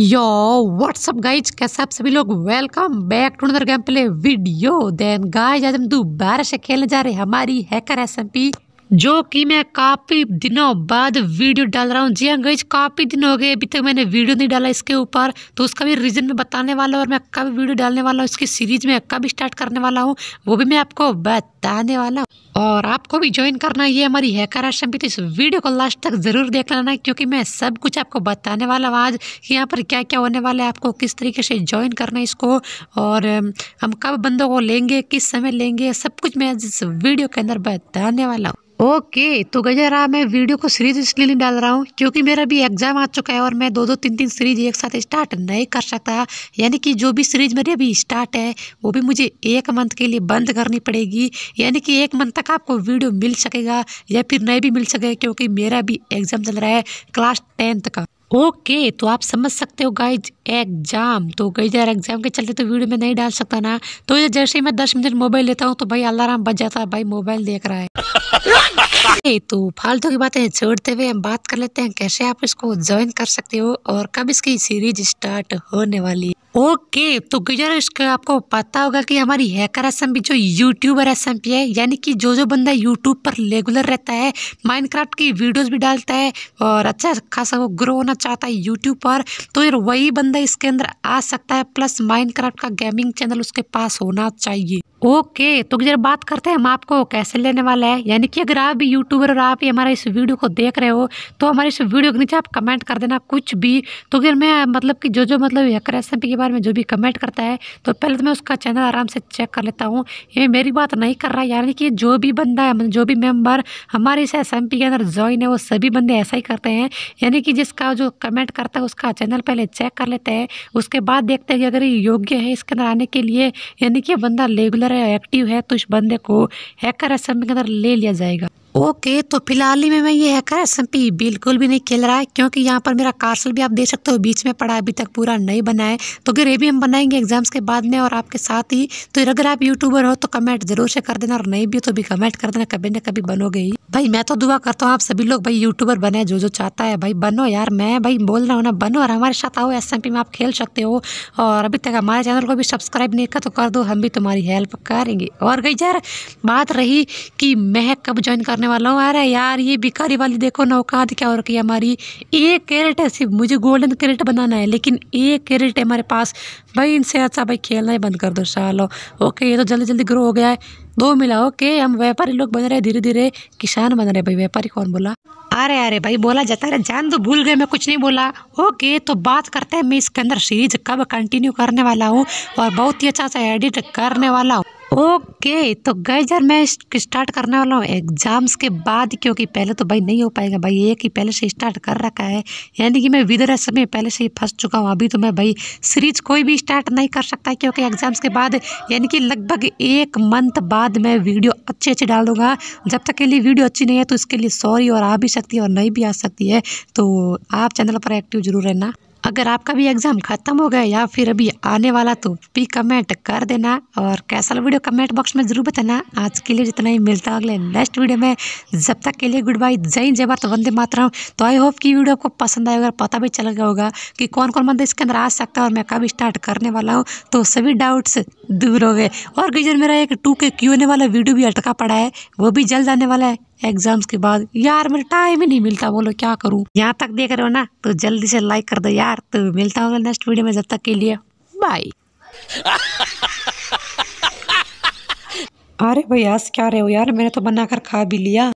यो what's up guys कैसे आप सभी लोग welcome back to another game play video then guys आज हम दोबारा से खेलने जा रहे हैं हमारी हैकर एसएमपी जो कि मैं काफ़ी दिनों बाद वीडियो डाल रहा हूँ जी हाँ काफ़ी दिन हो गए अभी तक मैंने वीडियो नहीं डाला इसके ऊपर तो उसका भी रीज़न मैं बताने वाला हूँ और मैं कब वीडियो डालने वाला हूँ इसकी सीरीज में कब स्टार्ट करने वाला हूँ वो भी मैं आपको बताने वाला हूँ और आपको भी ज्वाइन करना ये हमारी हैकर आश्रम की तो इस वीडियो को लास्ट तक ज़रूर देख लेना क्योंकि मैं सब कुछ आपको बताने वाला हूँ आज कि यहाँ पर क्या क्या होने वाला है आपको किस तरीके से ज्वाइन करना है इसको और हम कब बंदों को लेंगे किस समय लेंगे सब कुछ मैं इस वीडियो के अंदर बताने वाला हूँ ओके तो गजर रहा मैं वीडियो को सीरीज इसलिए नहीं डाल रहा हूँ क्योंकि मेरा भी एग्जाम आ चुका है और मैं दो दो तीन तीन सीरीज एक साथ स्टार्ट नहीं कर सकता यानी कि जो भी सीरीज मेरी अभी स्टार्ट है वो भी मुझे एक मंथ के लिए बंद करनी पड़ेगी यानी कि एक मंथ तक आपको वीडियो मिल सकेगा या फिर नहीं भी मिल सकेगा क्योंकि मेरा भी एग्ज़ाम चल रहा है क्लास टेंथ का ओके okay, तो आप समझ सकते हो गाइज एग्जाम तो गई यार एग्जाम के चलते तो वीडियो में नहीं डाल सकता ना तो ये जैसे ही मैं दस मिनट मोबाइल लेता हूँ तो भाई अलार्म बज जाता है भाई मोबाइल देख रहा है तो फालतू की बातें छोड़ते हुए हम बात कर लेते हैं कैसे आप इसको ज्वाइन कर सकते हो और कब इसकी सीरीज स्टार्ट होने वाली है ओके तो गुजर इसका आपको पता होगा कि हमारी हैकर एस एम जो यूट्यूबर एस एम है यानी कि जो जो बंदा यूट्यूब पर रेगुलर रहता है माइनक्राफ्ट की वीडियोस भी डालता है और अच्छा खासा वो ग्रो होना चाहता है यूट्यूब पर तो फिर वही बंदा इसके अंदर आ सकता है प्लस माइनक्राफ्ट का गेमिंग चैनल उसके पास होना चाहिए ओके तो जरा बात करते हैं हम आपको कैसे लेने वाला है यानी कि अगर आप भी यूट्यूबर और आप ही हमारे इस वीडियो को देख रहे हो तो हमारे इस वीडियो के नीचे आप कमेंट कर देना कुछ भी तो फिर मैं मतलब कि जो जो मतलब हैकर एस के बारे में जो भी कमेंट करता है तो पहले तो मैं उसका चैनल आराम से चेक कर लेता हूँ ये मेरी बात नहीं कर रहा यानी कि जो भी बंदा है मतलब जो भी मेम्बर हमारे इस एस के अंदर ज्वाइन है वो सभी बंदे ऐसा ही करते हैं यानी कि जिसका जो कमेंट करता है उसका चैनल पहले चेक कर लेते हैं उसके बाद देखते हैं कि अगर ये योग्य है इसके अंदर आने के लिए यानी कि बंदा रेगुलर अगर एक्टिव है तो इस बंदे को हैकर असेंबली के अंदर ले लिया जाएगा ओके तो फिलहाल ही में मैं ये कर एस बिल्कुल भी नहीं खेल रहा है क्योंकि यहाँ पर मेरा कार्सल भी आप देख सकते हो बीच में पड़ा अभी तक पूरा नहीं बना है तो अगर ये भी हम बनाएंगे एग्जाम्स के बाद में और आपके साथ ही तो अगर आप यूट्यूबर हो तो कमेंट जरूर से कर देना और नहीं भी तो भी कमेंट कर देना कभी ना कभी बनोगे ही भाई मैं तो दुआ करता हूँ आप सभी लोग भाई यूट्यूबर बने जो जो चाहता है भाई बनो यार मैं भाई बोल रहा हूँ ना बनो और हमारे साथ आओ एस में आप खेल सकते हो और अभी तक हमारे चैनल को भी सब्सक्राइब नहीं कर तो कर दो हम भी तुम्हारी हेल्प करेंगे और गई यार बात रही कि मैं कब ज्वाइन करने वाला हूँ अरे यार ये भिकारी वाली देखो ना औकात क्या और की हमारी एक कैरेट है सिर्फ मुझे गोल्डन कैरेट बनाना है लेकिन एक कैरेट है हमारे पास भाई इनसे अच्छा भाई खेलना ही बंद कर दो शालो ओके ये तो जल्दी जल्दी ग्रो हो गया है दो मिला ओके हम व्यापारी लोग बन रहे धीरे धीरे किसान बन रहे भाई व्यापारी कौन बोला अरे अरे भाई बोला जाता है जान तो भूल गए मैं कुछ नहीं बोला ओके तो बात करते हैं मैं इसके अंदर सीरीज कब कंटिन्यू करने वाला हूँ और बहुत ही अच्छा सा एडिट करने वाला हूँ ओके तो गए यार मैं स्टार्ट करने वाला हूँ एग्ज़ाम्स के बाद क्योंकि पहले तो भाई नहीं हो पाएगा भाई एक ही पहले से स्टार्ट कर रखा है यानी कि मैं विदर एस में पहले से ही फंस चुका हूँ अभी तो मैं भाई सीरीज कोई भी स्टार्ट नहीं कर सकता क्योंकि एग्ज़ाम्स के बाद यानी कि लगभग एक मंथ बाद मैं वीडियो अच्छे अच्छे डाल दूँगा जब तक के लिए वीडियो अच्छी नहीं है तो इसके लिए सॉरी और आ भी सकती है और नहीं भी आ सकती है तो आप चैनल पर एक्टिव जरूर रहना अगर आपका भी एग्ज़ाम ख़त्म हो गया या फिर अभी आने वाला तो भी कमेंट कर देना और कैसा वीडियो कमेंट बॉक्स में ज़रूर बताना आज के लिए जितना ही मिलता है अगले नेक्स्ट वीडियो में जब तक के लिए गुड बाय जय हिंद जय भारत वंदे मातरम तो आई होप कि वीडियो आपको पसंद आएगा पता भी चल गया होगा कि कौन कौन बंदा इसके अंदर आ सकता है और मैं कब स्टार्ट करने वाला हूँ तो सभी डाउट्स दूर हो गए और गजर मेरा एक टू के क्यू वाला वीडियो भी अटका पड़ा है वो भी जल्द आने वाला है एग्जाम्स के बाद यार मेरे टाइम ही नहीं मिलता बोलो क्या करूँ यहाँ तक देख रहे हो ना तो जल्दी से लाइक कर दो यार तो मिलता होगा नेक्स्ट वीडियो में जब तक के लिए बाय अरे भाई क्या रहे हो यार मैंने तो बनाकर खा भी लिया